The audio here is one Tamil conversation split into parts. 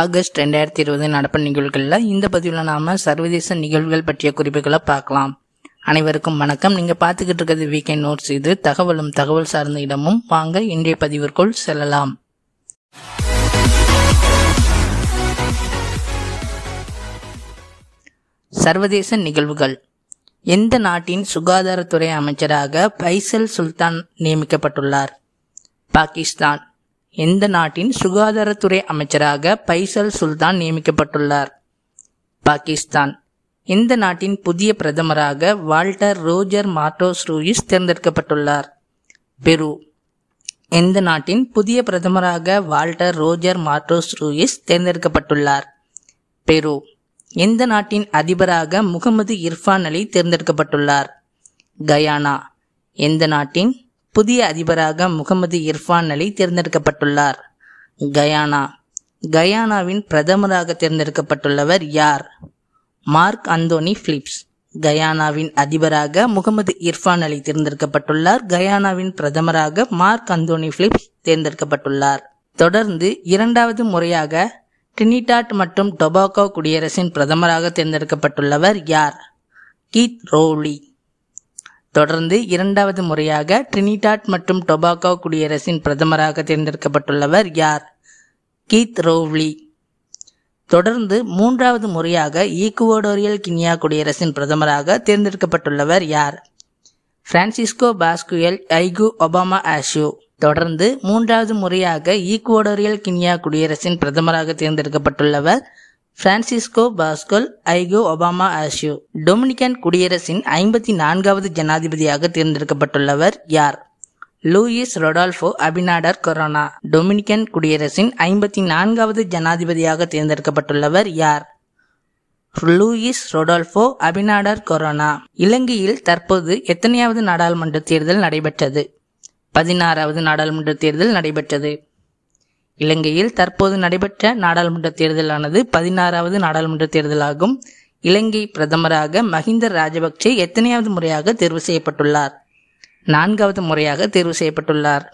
ஆகஸ்ட் ரெண்டாயிரத்தி இருபது நடப்பு நிகழ்வுகளில் இந்த பதிவில் நாம் சர்வதேச நிகழ்வுகள் பற்றிய குறிப்புகளை பார்க்கலாம் அனைவருக்கும் வணக்கம் நீங்கள் பார்த்துக்கிட்டு இருக்கிறது வீக்கெண்ட் நோட்ஸ் இது தகவலும் தகவல் சார்ந்த இடமும் வாங்க இன்றைய பதிவிற்குள் செல்லலாம் சர்வதேச நிகழ்வுகள் எந்த நாட்டின் சுகாதாரத்துறை அமைச்சராக பைசல் சுல்தான் நியமிக்கப்பட்டுள்ளார் பாகிஸ்தான் எந்த நாட்டின் சுகாதாரத்துறை அமைச்சராக பைசல் சுல்தான் நியமிக்கப்பட்டுள்ளார் பாகிஸ்தான் இந்த நாட்டின் புதிய பிரதமராக வால்டர் ரோஜர் மார்டோஸ் ரூயிஸ் தேர்ந்தெடுக்கப்பட்டுள்ளார் பெரு எந்த நாட்டின் புதிய பிரதமராக வால்டர் ரோஜர் மார்டோஸ் ரூயிஸ் தேர்ந்தெடுக்கப்பட்டுள்ளார் பெரு எந்த நாட்டின் அதிபராக முகமது இர்ஃபான் அலி தேர்ந்தெடுக்கப்பட்டுள்ளார் கயானா எந்த நாட்டின் புதிய அதிபராக முகமது இர்ஃபான் அலி தேர்ந்தெடுக்கப்பட்டுள்ளார் கயானா கயானாவின் பிரதமராக தேர்ந்தெடுக்கப்பட்டுள்ளவர் யார் மார்க் அந்தோனி பிலிப்ஸ் கயானாவின் அதிபராக முகமது இர்ஃபான் அலி தேர்ந்தெடுக்கப்பட்டுள்ளார் கயானாவின் பிரதமராக மார்க் அந்தோனி பிலிப்ஸ் தேர்ந்தெடுக்கப்பட்டுள்ளார் தொடர்ந்து இரண்டாவது முறையாக டினிடாட் மற்றும் டொபாக்கோ குடியரசின் பிரதமராக தேர்ந்தெடுக்கப்பட்டுள்ளவர் யார் கீத் ரோலி தொடர்ந்து இரண்டாவது முறையாக ட்ரினிடாட் மற்றும் டொபாக்கோ குடியரசின் பிரதமராக தேர்ந்தெடுக்கப்பட்டுள்ளவர் யார் கீத் ரோவ்லி தொடர்ந்து மூன்றாவது முறையாக ஈக்குவோடோரியல் கினியா குடியரசின் பிரதமராக தேர்ந்தெடுக்கப்பட்டுள்ளவர் யார் பிரான்சிஸ்கோ பாஸ்குயல் ஐகு ஒபாமா ஆஷியோ தொடர்ந்து மூன்றாவது முறையாக ஈக்குவோடோரியல் கினியா குடியரசின் பிரதமராக தேர்ந்தெடுக்கப்பட்டுள்ளவர் Francisco Pascual Eyegue Obama Asue Dominican குடியரசின் ஐம்பத்தி நான்காவது ஜனாதிபதியாக தேர்ந்தெடுக்கப்பட்டுள்ளவர் யார் Luis Rodolfo Abinader Corona Dominican குடியரசின் ஐம்பத்தி நான்காவது ஜனாதிபதியாக தேர்ந்தெடுக்கப்பட்டுள்ளவர் யார் லூயிஸ் ரொடால்ஃபோ அபினாடர் கொரோனா இலங்கையில் தற்போது எத்தனையாவது நாடாளுமன்ற தேர்தல் நடைபெற்றது பதினாறாவது நாடாளுமன்ற தேர்தல் நடைபெற்றது இலங்கையில் தற்போது நடைபெற்ற நாடாளுமன்ற தேர்தலானது பதினாறாவது நாடாளுமன்ற தேர்தலாகும் இலங்கை பிரதமராக மஹிந்த ராஜபக்சே எத்தனையாவது முறையாக தேர்வு செய்யப்பட்டுள்ளார் நான்காவது முறையாக தேர்வு செய்யப்பட்டுள்ளார்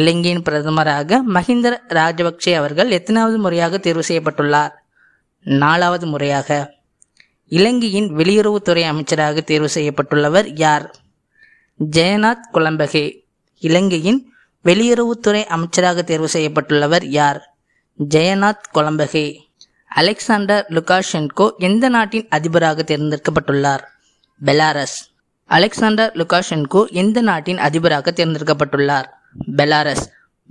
இலங்கையின் பிரதமராக மஹிந்த ராஜபக்சே அவர்கள் எத்தனாவது முறையாக தேர்வு செய்யப்பட்டுள்ளார் நாலாவது முறையாக இலங்கையின் வெளியுறவுத்துறை அமைச்சராக தேர்வு செய்யப்பட்டுள்ளவர் யார் ஜெயநாத் குலம்பகே இலங்கையின் வெளியுறவுத்துறை அமைச்சராக தேர்வு செய்யப்பட்டுள்ளவர் யார் ஜெயநாத் கொலம்பகே அலெக்சாண்டர் லுகாஷென்கோ எந்த நாட்டின் அதிபராக தேர்ந்தெடுக்கப்பட்டுள்ளார் பெலாரஸ் அலெக்சாண்டர் லுகாஷென்கோ எந்த நாட்டின் அதிபராக தேர்ந்தெடுக்கப்பட்டுள்ளார் பெலாரஸ்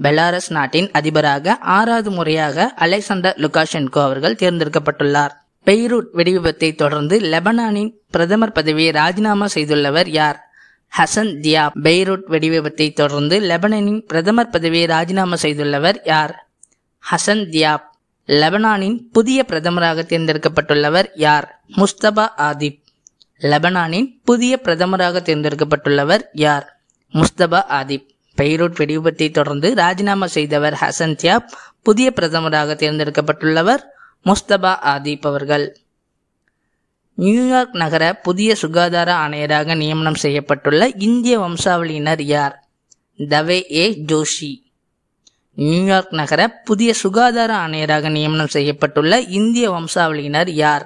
பெலாரஸ் நாட்டின் அதிபராக ஆறாவது முறையாக அலெக்சாண்டர் லுகாஷென்கோ அவர்கள் தேர்ந்தெடுக்கப்பட்டுள்ளார் பெய்ரூட் வெடிவிபத்தை தொடர்ந்து லெபனானின் பிரதமர் பதவியை ராஜினாமா செய்துள்ளவர் யார் ஹசன் தியாப் பெய்ரூட் வெடிவிபத்தை தொடர்ந்து லெபனனின் பிரதமர் பதவியை ராஜினாமா செய்துள்ளவர் யார் ஹசன் தியாப் லெபனானின் புதிய பிரதமராக தேர்ந்தெடுக்கப்பட்டுள்ளவர் யார் முஸ்தபா ஆதிப் லெபனானின் புதிய பிரதமராக தேர்ந்தெடுக்கப்பட்டுள்ளவர் யார் முஸ்தபா ஆதிப் பெய்ரூட் வெடிவிபத்தை தொடர்ந்து ராஜினாமா செய்தவர் ஹசன் தியாப் புதிய பிரதமராக தேர்ந்தெடுக்கப்பட்டுள்ளவர் முஸ்தபா ஆதிப் அவர்கள் நியூயார்க் நகர புதிய சுகாதார ஆணையராக நியமனம் செய்யப்பட்டுள்ள இந்திய வம்சாவளியினர் யார் தவே ஏ ஜோஷி நியூயார்க் நகர புதிய சுகாதார ஆணையராக நியமனம் செய்யப்பட்டுள்ள இந்திய வம்சாவளியினர் யார்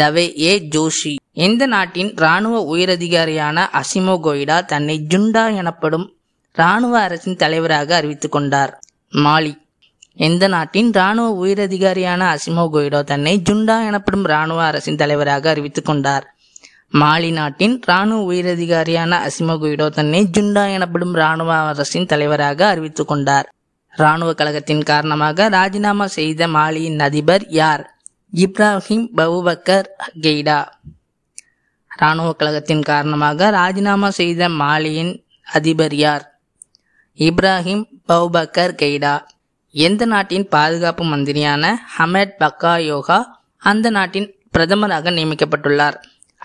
தவே ஏ ஜோஷி எந்த நாட்டின் இராணுவ உயரதிகாரியான அசிமோ கோயிடா தன்னை ஜுண்டா எனப்படும் இராணுவ அரசின் தலைவராக அறிவித்துக் கொண்டார் மாலி இந்த நாட்டின் இராணுவ உயரதிகாரியான அசிமோ கொய்டோ தன்னை ஜுண்டா எனப்படும் இராணுவ அரசின் தலைவராக அறிவித்துக் கொண்டார் மாலி நாட்டின் இராணுவ உயரதிகாரியான அசிமோ கொய்டோ தன்னை ஜுண்டா எனப்படும் இராணுவ அரசின் தலைவராக அறிவித்துக் கொண்டார் இராணுவ கழகத்தின் காரணமாக ராஜினாமா செய்த மாலியின் அதிபர் யார் இப்ராஹிம் பவுபக்கர் கெய்டா இராணுவ கழகத்தின் காரணமாக ராஜினாமா செய்த மாலியின் அதிபர் யார் இப்ராஹிம் பவுபக்கர் கெய்டா எந்த நாட்டின் பாதுகாப்பு மந்திரியான ஹமேட் பக்காயோகா அந்த நாட்டின் பிரதமராக நியமிக்கப்பட்டுள்ளார்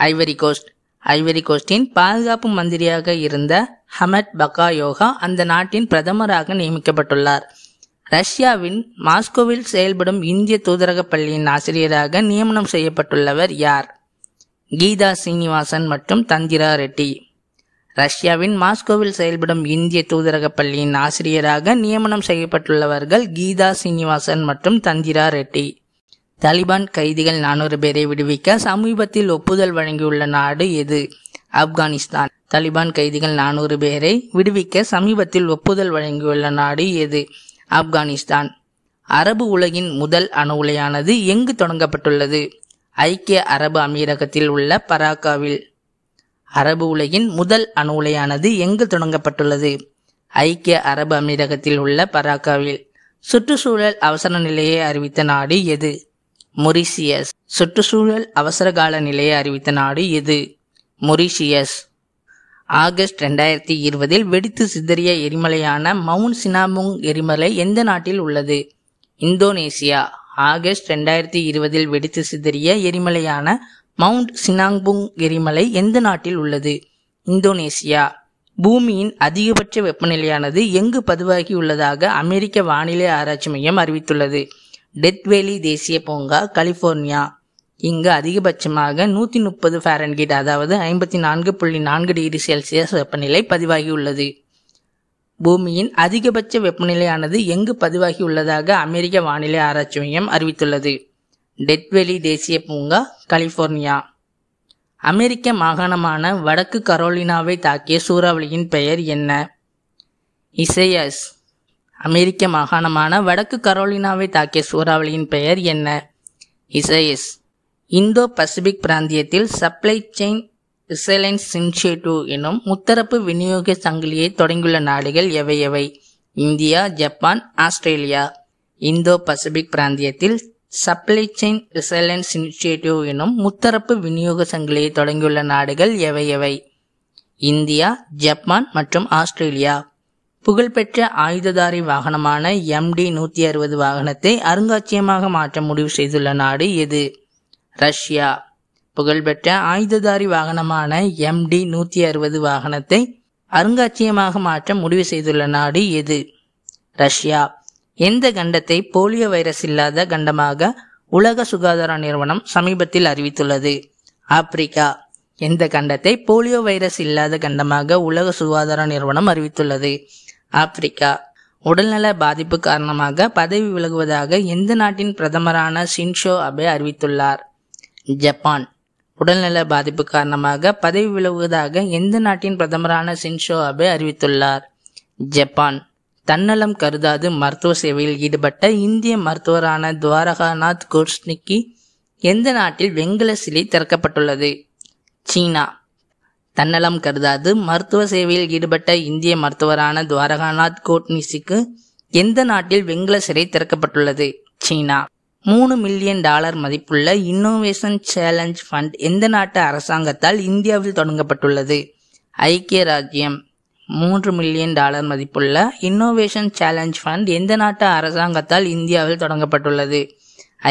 ஐவரி கோஸ்ட் ஐவரி கோஸ்டின் பாதுகாப்பு மந்திரியாக இருந்த பக்கா பக்காயோகா அந்த நாட்டின் பிரதமராக நியமிக்கப்பட்டுள்ளார் ரஷ்யாவின் மாஸ்கோவில் செயல்படும் இந்திய தூதரக பள்ளியின் ஆசிரியராக நியமனம் செய்யப்பட்டுள்ளவர் யார் கீதா சீனிவாசன் மற்றும் தந்திரா ரெட்டி ரஷ்யாவின் மாஸ்கோவில் செயல்படும் இந்திய தூதரக பள்ளியின் ஆசிரியராக நியமனம் செய்யப்பட்டுள்ளவர்கள் கீதா சீனிவாசன் மற்றும் தந்திரா ரெட்டி தலிபான் கைதிகள் நானூறு பேரை விடுவிக்க சமீபத்தில் ஒப்புதல் வழங்கியுள்ள நாடு எது ஆப்கானிஸ்தான் தலிபான் கைதிகள் நானூறு பேரை விடுவிக்க சமீபத்தில் ஒப்புதல் வழங்கியுள்ள நாடு எது ஆப்கானிஸ்தான் அரபு உலகின் முதல் அணு உலையானது எங்கு தொடங்கப்பட்டுள்ளது ஐக்கிய அரபு அமீரகத்தில் உள்ள பராக்காவில் அரபு உலகின் முதல் அணு உலையானது எங்கு தொடங்கப்பட்டுள்ளது ஐக்கிய அரபு அமீரகத்தில் உள்ள பராக்காவில் சுற்றுச்சூழல் அவசர நிலையை அறிவித்த நாடு எது மொரிசியஸ் சுற்றுச்சூழல் அவசர கால நிலையை அறிவித்த நாடு எது மொரிசியஸ் ஆகஸ்ட் ரெண்டாயிரத்தி இருபதில் வெடித்து சிதறிய எரிமலையான மவுண்ட் சினாமுங் எரிமலை எந்த நாட்டில் உள்ளது இந்தோனேசியா ஆகஸ்ட் ரெண்டாயிரத்தி இருபதில் வெடித்து சிதறிய எரிமலையான மவுண்ட் சினாங்புங் எரிமலை எந்த நாட்டில் உள்ளது இந்தோனேசியா பூமியின் அதிகபட்ச வெப்பநிலையானது எங்கு பதிவாகி உள்ளதாக அமெரிக்க வானிலை ஆராய்ச்சி மையம் அறிவித்துள்ளது டெத் வேலி தேசிய பூங்கா கலிஃபோர்னியா இங்கு அதிகபட்சமாக நூற்றி முப்பது ஃபேரன்கிட் அதாவது ஐம்பத்தி நான்கு புள்ளி நான்கு டிகிரி செல்சியஸ் வெப்பநிலை பதிவாகியுள்ளது பூமியின் அதிகபட்ச வெப்பநிலையானது எங்கு பதிவாகியுள்ளதாக அமெரிக்க வானிலை ஆராய்ச்சி மையம் அறிவித்துள்ளது டெட்வெலி தேசிய பூங்கா கலிஃபோர்னியா அமெரிக்க மாகாணமான வடக்கு கரோலினாவை தாக்கிய சூறாவளியின் பெயர் என்ன இசையஸ் அமெரிக்க மாகாணமான வடக்கு கரோலினாவை தாக்கிய சூறாவளியின் பெயர் என்ன இசையஸ் இந்தோ பசிபிக் பிராந்தியத்தில் சப்ளை செயின் ரிசைலன்ஸ் இனிஷியேட்டிவ் எனும் முத்தரப்பு விநியோக சங்கிலியை தொடங்கியுள்ள நாடுகள் எவை எவை India Japan Australia Indo Pacific பிராந்தியத்தில் சப்ளை செயின் ரிசலன்ஸ் இனிஷியேட்டிவ் எனும் முத்தரப்பு விநியோக சங்கிலியை தொடங்கியுள்ள நாடுகள் எவை எவை இந்தியா ஜப்பான் மற்றும் ஆஸ்திரேலியா புகழ்பெற்ற ஆயுததாரி வாகனமான எம்டி நூற்றி அறுபது வாகனத்தை அருங்காட்சியமாக மாற்ற முடிவு செய்துள்ள நாடு எது ரஷ்யா புகழ்பெற்ற ஆயுததாரி வாகனமான எம்டி நூற்றி அறுபது வாகனத்தை அருங்காட்சியமாக மாற்ற முடிவு செய்துள்ள நாடு எது ரஷ்யா எந்த கண்டத்தை போலியோ வைரஸ் இல்லாத கண்டமாக உலக சுகாதார நிறுவனம் சமீபத்தில் அறிவித்துள்ளது ஆப்பிரிக்கா எந்த கண்டத்தை போலியோ வைரஸ் இல்லாத கண்டமாக உலக சுகாதார நிறுவனம் அறிவித்துள்ளது ஆப்பிரிக்கா உடல்நல பாதிப்பு காரணமாக பதவி விலகுவதாக எந்த நாட்டின் பிரதமரான ஷின்ஷோ அபே அறிவித்துள்ளார் ஜப்பான் உடல்நல பாதிப்பு காரணமாக பதவி விலகுவதாக எந்த நாட்டின் பிரதமரான ஷின்ஷோ அபே அறிவித்துள்ளார் ஜப்பான் தன்னலம் கருதாது மருத்துவ சேவையில் ஈடுபட்ட இந்திய மருத்துவரான துவாரகாநாத் கோஷ்னிக்கு எந்த நாட்டில் வெங்கல சிலை திறக்கப்பட்டுள்ளது சீனா தன்னலம் கருதாது மருத்துவ சேவையில் ஈடுபட்ட இந்திய மருத்துவரான துவாரகாநாத் கோட்னிசிக்கு எந்த நாட்டில் வெங்கல சிறை திறக்கப்பட்டுள்ளது சீனா மூணு மில்லியன் டாலர் மதிப்புள்ள இன்னோவேஷன் சேலஞ்ச் ஃபண்ட் எந்த நாட்டு அரசாங்கத்தால் இந்தியாவில் தொடங்கப்பட்டுள்ளது ஐக்கிய ராஜ்யம் மூன்று மில்லியன் டாலர் மதிப்புள்ள இன்னோவேஷன் சேலஞ்ச் ஃபண்ட் எந்த நாட்டு அரசாங்கத்தால் இந்தியாவில் தொடங்கப்பட்டுள்ளது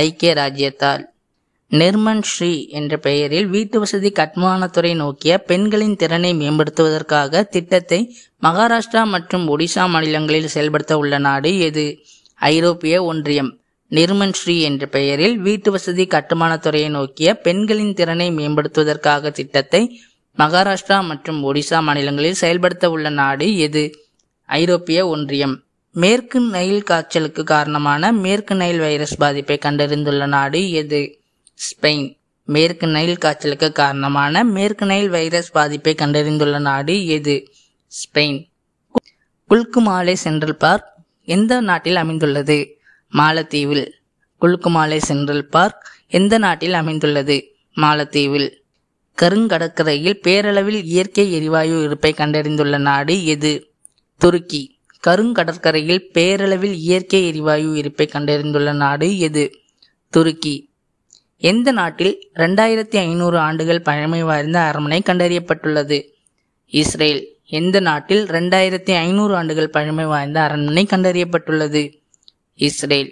ஐக்கிய ராஜ்யத்தால் நிர்மன் ஸ்ரீ என்ற பெயரில் வீட்டு வசதி கட்டுமானத்துறை நோக்கிய பெண்களின் திறனை மேம்படுத்துவதற்காக திட்டத்தை மகாராஷ்டிரா மற்றும் ஒடிசா மாநிலங்களில் செயல்படுத்த உள்ள நாடு எது ஐரோப்பிய ஒன்றியம் நிர்மன் ஸ்ரீ என்ற பெயரில் வீட்டு வசதி கட்டுமானத்துறையை நோக்கிய பெண்களின் திறனை மேம்படுத்துவதற்காக திட்டத்தை மகாராஷ்டிரா மற்றும் ஒடிசா மாநிலங்களில் செயல்படுத்த உள்ள நாடு எது ஐரோப்பிய ஒன்றியம் மேற்கு நைல் காய்ச்சலுக்கு காரணமான மேற்கு நைல் வைரஸ் பாதிப்பை கண்டறிந்துள்ள நாடு எது ஸ்பெயின் மேற்கு நைல் காய்ச்சலுக்கு காரணமான மேற்கு நைல் வைரஸ் பாதிப்பை கண்டறிந்துள்ள நாடு எது ஸ்பெயின் குல்கு மாலை சென்ட்ரல் பார்க் எந்த நாட்டில் அமைந்துள்ளது மாலத்தீவில் குல்குமாலை சென்ட்ரல் பார்க் எந்த நாட்டில் அமைந்துள்ளது மாலத்தீவில் கருங்கடற்கரையில் பேரளவில் இயற்கை எரிவாயு இருப்பை கண்டறிந்துள்ள நாடு எது துருக்கி கருங்கடற்கரையில் பேரளவில் இயற்கை எரிவாயு இருப்பை கண்டறிந்துள்ள நாடு எது துருக்கி எந்த நாட்டில் ரெண்டாயிரத்தி ஐநூறு ஆண்டுகள் பழமை வாய்ந்த அரண்மனை கண்டறியப்பட்டுள்ளது இஸ்ரேல் எந்த நாட்டில் ரெண்டாயிரத்தி ஐநூறு ஆண்டுகள் பழமை வாய்ந்த அரண்மனை கண்டறியப்பட்டுள்ளது இஸ்ரேல்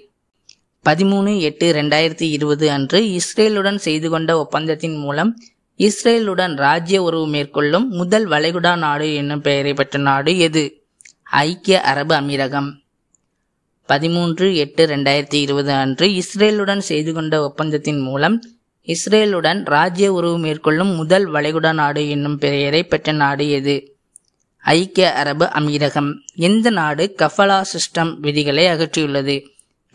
பதிமூணு எட்டு ரெண்டாயிரத்தி இருபது அன்று இஸ்ரேலுடன் செய்து கொண்ட ஒப்பந்தத்தின் மூலம் இஸ்ரேலுடன் ராஜ்ய உறவு மேற்கொள்ளும் முதல் வளைகுடா நாடு என்னும் பெயரை பெற்ற நாடு எது ஐக்கிய அரபு அமீரகம் பதிமூன்று எட்டு ரெண்டாயிரத்தி இருபது அன்று இஸ்ரேலுடன் செய்து கொண்ட ஒப்பந்தத்தின் மூலம் இஸ்ரேலுடன் ராஜ்ய உறவு மேற்கொள்ளும் முதல் வளைகுடா நாடு என்னும் பெயரை பெற்ற நாடு எது ஐக்கிய அரபு அமீரகம் எந்த நாடு கஃபலா சிஸ்டம் விதிகளை அகற்றியுள்ளது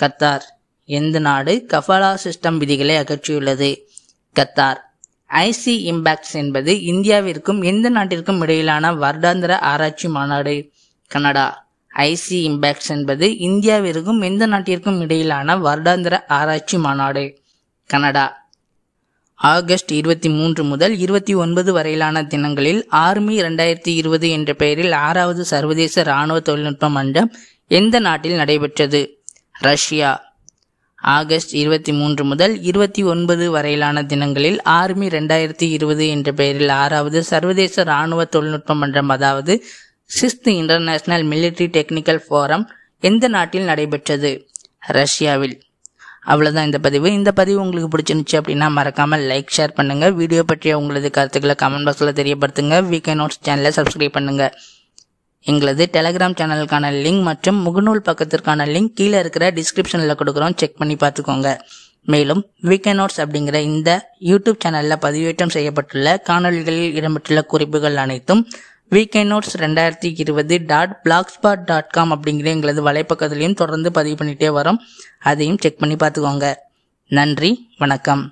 கத்தார் எந்த நாடு கஃபலா சிஸ்டம் விதிகளை அகற்றியுள்ளது கத்தார் ஐசி இம்பாக்ட்ஸ் என்பது இந்தியாவிற்கும் எந்த நாட்டிற்கும் இடையிலான வருடாந்திர ஆராய்ச்சி மாநாடு கனடா ஐசி இம்பாக்ட்ஸ் என்பது இந்தியாவிற்கும் எந்த நாட்டிற்கும் இடையிலான வருடாந்திர ஆராய்ச்சி மாநாடு கனடா ஆகஸ்ட் இருபத்தி மூன்று முதல் இருபத்தி ஒன்பது வரையிலான தினங்களில் ஆர்மி இரண்டாயிரத்தி இருபது என்ற பெயரில் ஆறாவது சர்வதேச இராணுவ தொழில்நுட்ப மன்றம் எந்த நாட்டில் நடைபெற்றது ரஷ்யா ஆகஸ்ட் இருபத்தி மூன்று முதல் இருபத்தி ஒன்பது வரையிலான தினங்களில் ஆர்மி ரெண்டாயிரத்தி இருபது என்ற பெயரில் ஆறாவது சர்வதேச இராணுவ தொழில்நுட்ப மன்றம் அதாவது sixth international military technical forum எந்த நாட்டில் நடைபெற்றது ரஷ்யாவில் அவ்வளோதான் இந்த பதிவு இந்த பதிவு உங்களுக்கு பிடிச்சிருந்துச்சு அப்படின்னா மறக்காமல் லைக் ஷேர் பண்ணுங்கள் வீடியோ பற்றிய உங்களது கருத்துக்களை கமெண்ட் பாக்ஸில் தெரியப்படுத்துங்க வீக்கே நோட்ஸ் சேனலை சப்ஸ்கிரைப் பண்ணுங்கள் எங்களது டெலகிராம் சேனலுக்கான லிங்க் மற்றும் முகநூல் பக்கத்திற்கான லிங்க் கீழே இருக்கிற டிஸ்கிரிப்ஷனில் கொடுக்குறோம் செக் பண்ணி பார்த்துக்கோங்க மேலும் வீக்கெண்ட் நோட்ஸ் அப்படிங்கிற இந்த யூடியூப் சேனலில் பதிவேற்றம் செய்யப்பட்டுள்ள காணொலிகளில் இடம்பெற்றுள்ள குறிப்புகள் அனைத்தும் வீக்கெண்ட் நோட்ஸ் ரெண்டாயிரத்தி இருபது dot blogspot dot com அப்படிங்கிற எங்களது வலைப்பக்கத்திலையும் தொடர்ந்து பதிவு பண்ணிகிட்டே வரோம் அதையும் செக் பண்ணி பார்த்துக்கோங்க நன்றி வணக்கம்